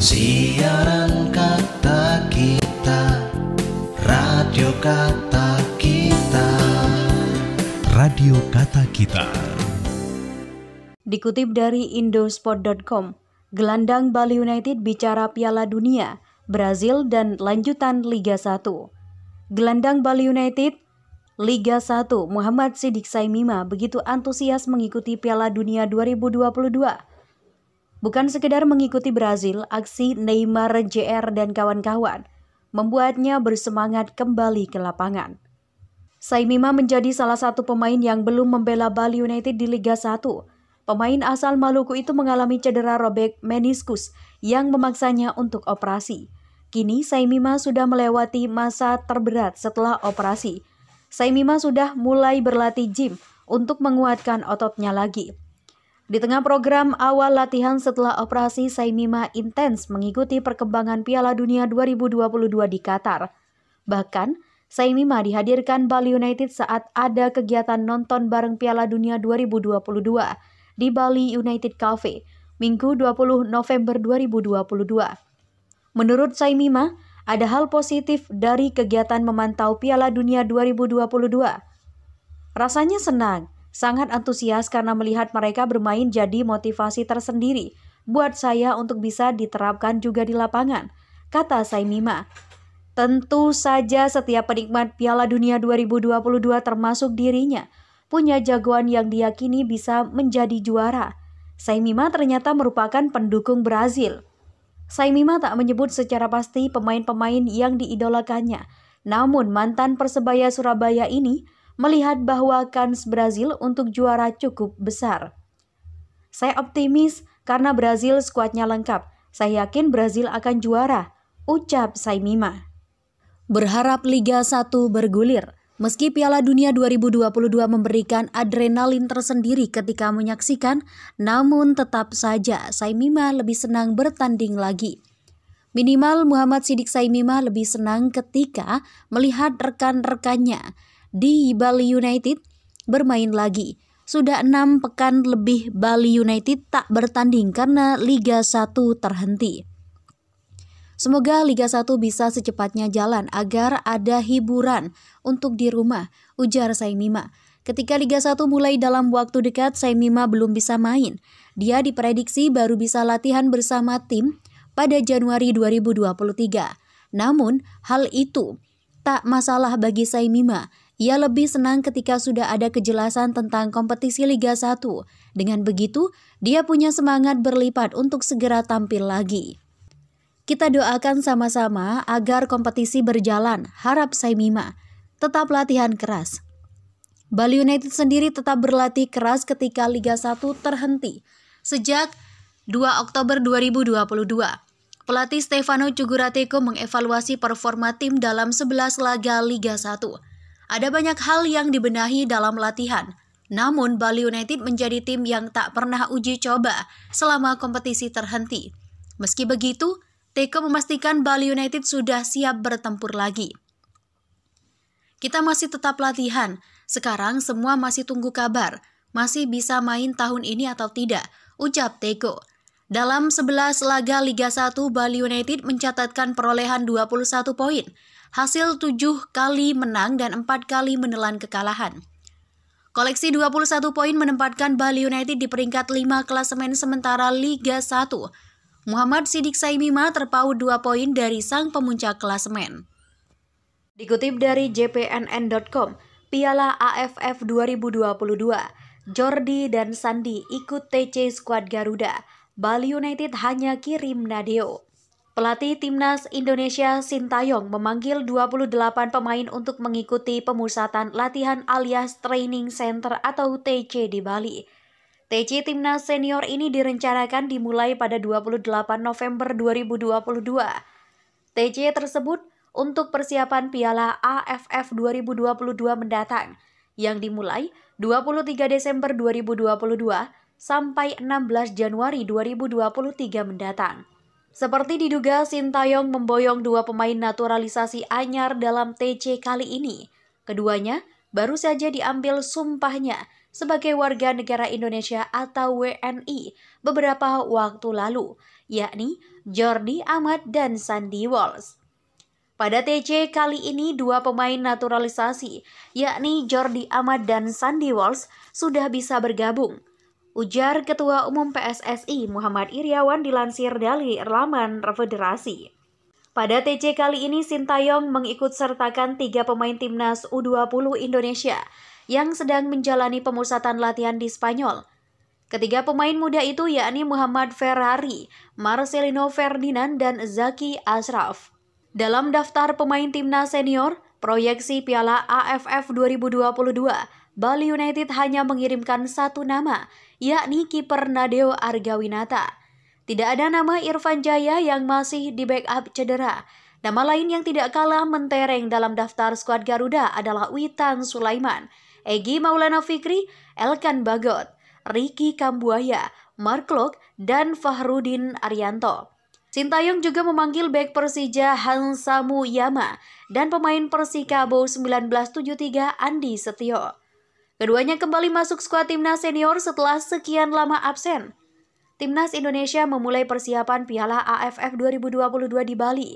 Siaran kata kita Radio kata kita Radio kata kita Dikutip dari indosport.com Gelandang Bali United bicara Piala Dunia, Brazil dan lanjutan Liga 1. Gelandang Bali United Liga 1 Muhammad Sidik Saimima begitu antusias mengikuti Piala Dunia 2022 Bukan sekedar mengikuti Brazil, aksi Neymar, JR, dan kawan-kawan membuatnya bersemangat kembali ke lapangan. Saimima menjadi salah satu pemain yang belum membela Bali United di Liga 1. Pemain asal Maluku itu mengalami cedera robek meniskus yang memaksanya untuk operasi. Kini Saimima sudah melewati masa terberat setelah operasi. Saimima sudah mulai berlatih gym untuk menguatkan ototnya lagi. Di tengah program awal latihan setelah operasi Saimima intens mengikuti perkembangan Piala Dunia 2022 di Qatar. Bahkan, Saimima dihadirkan Bali United saat ada kegiatan nonton bareng Piala Dunia 2022 di Bali United Cafe, Minggu 20 November 2022. Menurut Saimima, ada hal positif dari kegiatan memantau Piala Dunia 2022. Rasanya senang, Sangat antusias karena melihat mereka bermain jadi motivasi tersendiri buat saya untuk bisa diterapkan juga di lapangan, kata Saimima. Tentu saja setiap penikmat Piala Dunia 2022 termasuk dirinya punya jagoan yang diyakini bisa menjadi juara. Saimima ternyata merupakan pendukung Brazil. Saimima tak menyebut secara pasti pemain-pemain yang diidolakannya. Namun mantan Persebaya Surabaya ini melihat bahwa kans Brazil untuk juara cukup besar. Saya optimis karena Brazil skuadnya lengkap. Saya yakin Brazil akan juara, ucap Saimima. Berharap Liga 1 bergulir. Meski Piala Dunia 2022 memberikan adrenalin tersendiri ketika menyaksikan, namun tetap saja Saimima lebih senang bertanding lagi. Minimal Muhammad Sidik Saimima lebih senang ketika melihat rekan-rekannya di Bali United bermain lagi. Sudah enam pekan lebih Bali United tak bertanding karena Liga 1 terhenti. Semoga Liga 1 bisa secepatnya jalan agar ada hiburan untuk di rumah, ujar Saimima. Ketika Liga 1 mulai dalam waktu dekat, Saimima belum bisa main. Dia diprediksi baru bisa latihan bersama tim pada Januari 2023. Namun, hal itu tak masalah bagi Saimima. Ia lebih senang ketika sudah ada kejelasan tentang kompetisi Liga 1. Dengan begitu, dia punya semangat berlipat untuk segera tampil lagi. Kita doakan sama-sama agar kompetisi berjalan, harap Saimima. Tetap latihan keras. Bali United sendiri tetap berlatih keras ketika Liga 1 terhenti. Sejak 2 Oktober 2022, pelatih Stefano Cugurateko mengevaluasi performa tim dalam 11 laga Liga 1. Ada banyak hal yang dibenahi dalam latihan. Namun, Bali United menjadi tim yang tak pernah uji coba selama kompetisi terhenti. Meski begitu, Teko memastikan Bali United sudah siap bertempur lagi. Kita masih tetap latihan. Sekarang semua masih tunggu kabar. Masih bisa main tahun ini atau tidak, ucap Teko. Dalam 11 laga Liga 1, Bali United mencatatkan perolehan 21 poin, hasil 7 kali menang dan 4 kali menelan kekalahan. Koleksi 21 poin menempatkan Bali United di peringkat 5 klasemen sementara Liga 1. Muhammad Sidik Saimima terpaut 2 poin dari sang pemuncak klasemen. Dikutip dari jpnn.com, Piala AFF 2022, Jordi dan Sandi ikut TC skuad Garuda. Bali United hanya kirim Nadeo. Pelatih Timnas Indonesia Sintayong memanggil 28 pemain untuk mengikuti pemusatan latihan alias Training Center atau TC di Bali. TC Timnas Senior ini direncanakan dimulai pada 28 November 2022. TC tersebut untuk persiapan Piala AFF 2022 mendatang yang dimulai 23 Desember 2022 sampai 16 Januari 2023 mendatang. Seperti diduga, Sintayong memboyong dua pemain naturalisasi Anyar dalam TC kali ini. Keduanya baru saja diambil sumpahnya sebagai warga negara Indonesia atau WNI beberapa waktu lalu, yakni Jordi Ahmad dan Sandy Walls. Pada TC kali ini dua pemain naturalisasi, yakni Jordi Ahmad dan Sandy Walls, sudah bisa bergabung – Ujar Ketua Umum PSSI Muhammad Iriawan dilansir dari laman Federasi. Pada TC kali ini Sintayong mengikut sertakan tiga pemain timnas U20 Indonesia yang sedang menjalani pemusatan latihan di Spanyol. Ketiga pemain muda itu yakni Muhammad Ferrari, Marcelino Ferdinand, dan Zaki Asraf. Dalam daftar pemain timnas senior, proyeksi Piala AFF 2022, Bali United hanya mengirimkan satu nama, yakni kiper Nadeo Argawinata. Tidak ada nama Irfan Jaya yang masih di backup cedera. Nama lain yang tidak kalah mentereng dalam daftar skuad Garuda adalah Witan Sulaiman, Egi Maulana Fikri, Elkan Bagot, Riki Kambuaya, Mark Lok, dan Fahrudin Arianto. Sintayong juga memanggil bek Persija Hansamu Yama dan pemain Persikabo 1973 Andi Setio. Keduanya kembali masuk skuad timnas senior setelah sekian lama absen. Timnas Indonesia memulai persiapan Piala AFF 2022 di Bali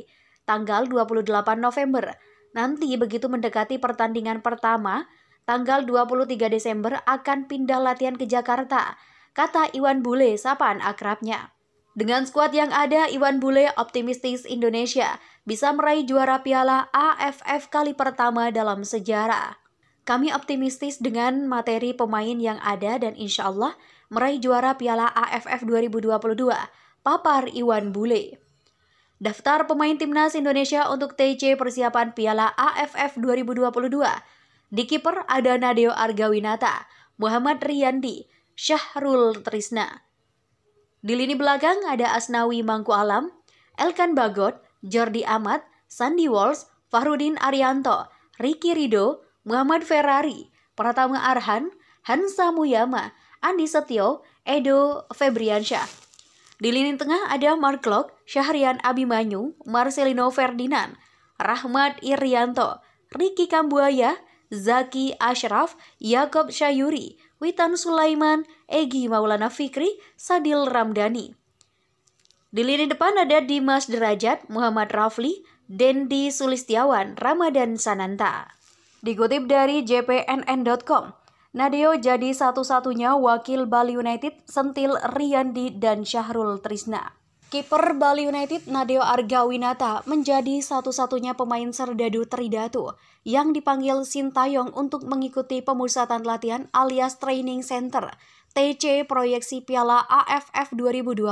tanggal 28 November. Nanti begitu mendekati pertandingan pertama, tanggal 23 Desember akan pindah latihan ke Jakarta, kata Iwan Bule sapaan akrabnya. Dengan skuad yang ada, Iwan Bule optimistis Indonesia bisa meraih juara piala AFF kali pertama dalam sejarah. Kami optimistis dengan materi pemain yang ada dan insya Allah meraih juara Piala AFF 2022, papar Iwan Bule. Daftar pemain timnas Indonesia untuk TC persiapan Piala AFF 2022. Di kiper ada Nadeo Argawinata, Muhammad Riyandi, Syahrul Trisna. Di lini belakang ada Asnawi Mangku Alam, Elkan Bagot, Jordi Amat, Sandy Walls, Fahrudin Arianto, Riki Rido, Muhammad Ferrari, Pratama Arhan, Hansa Muyama, Andi Setio, Edo Febriansyah. Di lini tengah ada Mark Lok, Syahrian Abimanyu, Marcelino Ferdinand, Rahmat Irianto, Riki Kambuaya, Zaki Ashraf, Yakob Syayuri, Witan Sulaiman, Egi Maulana Fikri, Sadil Ramdhani. Di lini depan ada Dimas Derajat, Muhammad Rafli, Dendi Sulistiawan, Ramadan Sananta. Dikutip dari jpnn.com, Nadeo jadi satu-satunya wakil Bali United sentil Riyandi dan Syahrul Trisna. Kiper Bali United Nadeo Argawinata menjadi satu-satunya pemain serdadu Tridatu yang dipanggil Sintayong untuk mengikuti pemusatan latihan alias Training Center TC Proyeksi Piala AFF 2022.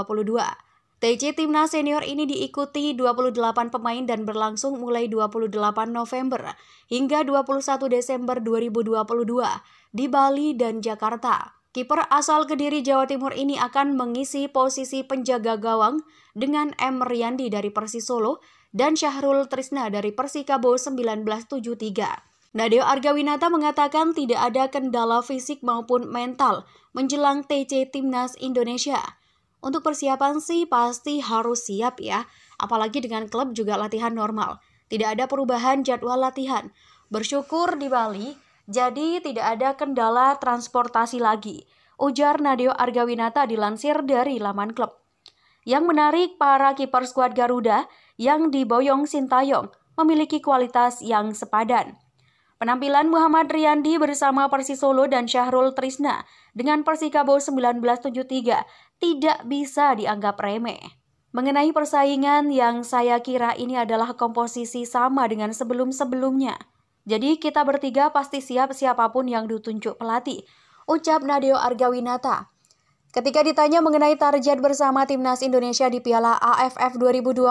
TC Timnas Senior ini diikuti 28 pemain dan berlangsung mulai 28 November hingga 21 Desember 2022 di Bali dan Jakarta. Kiper asal Kediri Jawa Timur ini akan mengisi posisi penjaga gawang dengan M. Riyandi dari Persis Solo dan Syahrul Trisna dari Persikabo 1973. Nadeo Argawinata mengatakan tidak ada kendala fisik maupun mental menjelang TC Timnas Indonesia. Untuk persiapan sih pasti harus siap ya, apalagi dengan klub juga latihan normal. Tidak ada perubahan jadwal latihan. Bersyukur di Bali, jadi tidak ada kendala transportasi lagi. Ujar Nadeo Argawinata dilansir dari laman klub. Yang menarik para kiper skuad Garuda yang diboyong Sintayong memiliki kualitas yang sepadan. Penampilan Muhammad Riyandi bersama Persis Solo dan Syahrul Trisna dengan Persikabo 1973 tidak bisa dianggap remeh. Mengenai persaingan yang saya kira ini adalah komposisi sama dengan sebelum-sebelumnya. Jadi kita bertiga pasti siap siapapun yang ditunjuk pelatih, ucap Nadeo Argawinata. Ketika ditanya mengenai target bersama timnas Indonesia di Piala AFF 2022,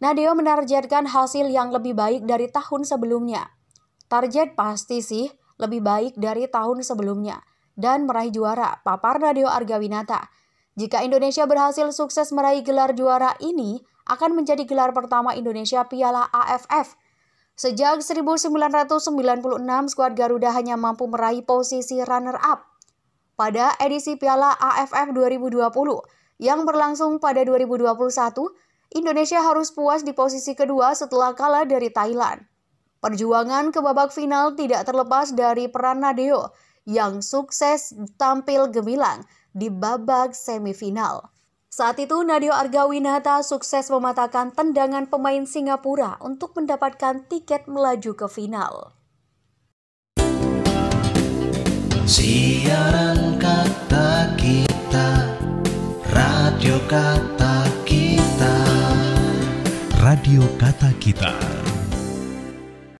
Nadeo menargetkan hasil yang lebih baik dari tahun sebelumnya. Target pasti sih lebih baik dari tahun sebelumnya dan meraih juara papar Radio Argawinata. Jika Indonesia berhasil sukses meraih gelar juara ini, akan menjadi gelar pertama Indonesia Piala AFF. Sejak 1996, skuad Garuda hanya mampu meraih posisi runner-up. Pada edisi Piala AFF 2020 yang berlangsung pada 2021, Indonesia harus puas di posisi kedua setelah kalah dari Thailand. Perjuangan ke babak final tidak terlepas dari peran Nadeo yang sukses tampil gemilang di babak semifinal. Saat itu Nadio Argawinata sukses mematahkan tendangan pemain Singapura untuk mendapatkan tiket melaju ke final. Siaran kata kita, radio kata kita. Radio kata kita.